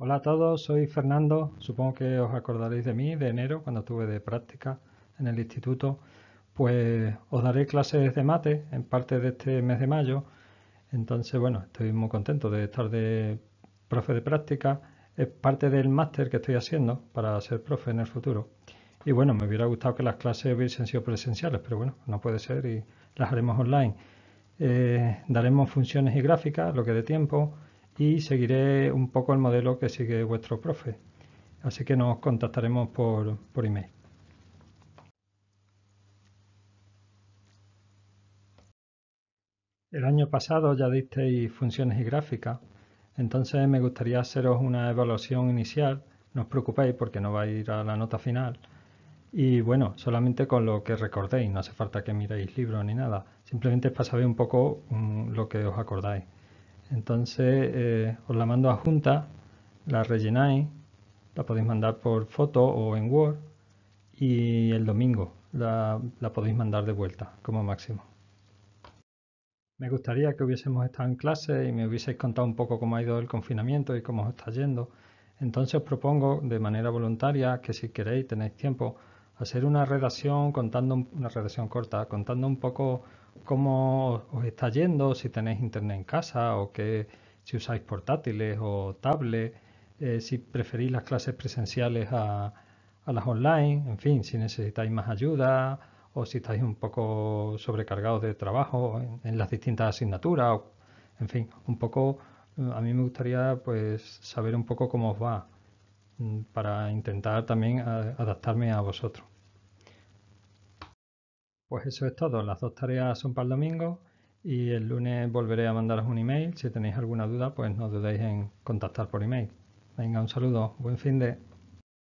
Hola a todos, soy Fernando. Supongo que os acordaréis de mí de enero cuando estuve de práctica en el instituto. Pues os daré clases de mate en parte de este mes de mayo. Entonces, bueno, estoy muy contento de estar de profe de práctica. Es parte del máster que estoy haciendo para ser profe en el futuro. Y bueno, me hubiera gustado que las clases hubiesen sido presenciales, pero bueno, no puede ser y las haremos online. Eh, daremos funciones y gráficas, lo que dé tiempo y seguiré un poco el modelo que sigue vuestro profe. Así que nos contactaremos por, por email. El año pasado ya disteis funciones y gráficas, entonces me gustaría haceros una evaluación inicial, no os preocupéis porque no va a ir a la nota final. Y bueno, solamente con lo que recordéis, no hace falta que miréis libros ni nada, simplemente es un poco mm, lo que os acordáis. Entonces eh, os la mando a junta, la rellenáis, la podéis mandar por foto o en Word y el domingo la, la podéis mandar de vuelta como máximo. Me gustaría que hubiésemos estado en clase y me hubieseis contado un poco cómo ha ido el confinamiento y cómo os está yendo. Entonces os propongo de manera voluntaria que si queréis, tenéis tiempo, hacer una redacción contando una redacción corta, contando un poco cómo os está yendo, si tenéis internet en casa o que si usáis portátiles o tablet, eh, si preferís las clases presenciales a, a las online, en fin, si necesitáis más ayuda o si estáis un poco sobrecargados de trabajo en, las distintas asignaturas, en fin, un poco, eh, a mí me gustaría pues saber un poco cómo os va Mm, para intentar también adaptarme a vosotros. Pues eso es todo, las dos tareas son para el domingo y el lunes volveré a mandaros un email. Si tenéis alguna duda, pues no dudéis en contactar por email. Venga, un saludo, buen fin de...